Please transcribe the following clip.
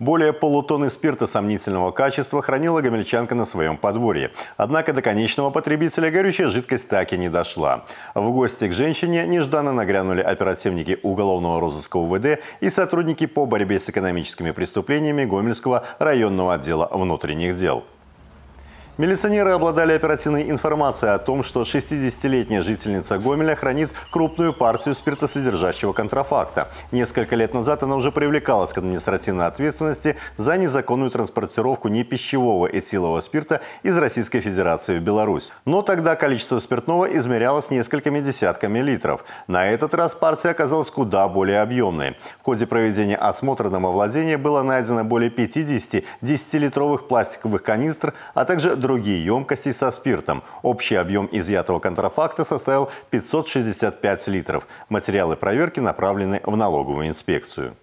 Более полутонны спирта сомнительного качества хранила гомельчанка на своем подворье. Однако до конечного потребителя горючая жидкость так и не дошла. В гости к женщине нежданно нагрянули оперативники уголовного розыска УВД и сотрудники по борьбе с экономическими преступлениями Гомельского районного отдела внутренних дел. Милиционеры обладали оперативной информацией о том, что 60-летняя жительница Гомеля хранит крупную партию спиртосодержащего контрафакта. Несколько лет назад она уже привлекалась к административной ответственности за незаконную транспортировку непищевого этилового спирта из Российской Федерации в Беларусь. Но тогда количество спиртного измерялось несколькими десятками литров. На этот раз партия оказалась куда более объемной. В ходе проведения осмотра домовладения было найдено более 50 10-литровых пластиковых канистр, а также других другие емкости со спиртом. Общий объем изъятого контрафакта составил 565 литров. Материалы проверки направлены в налоговую инспекцию.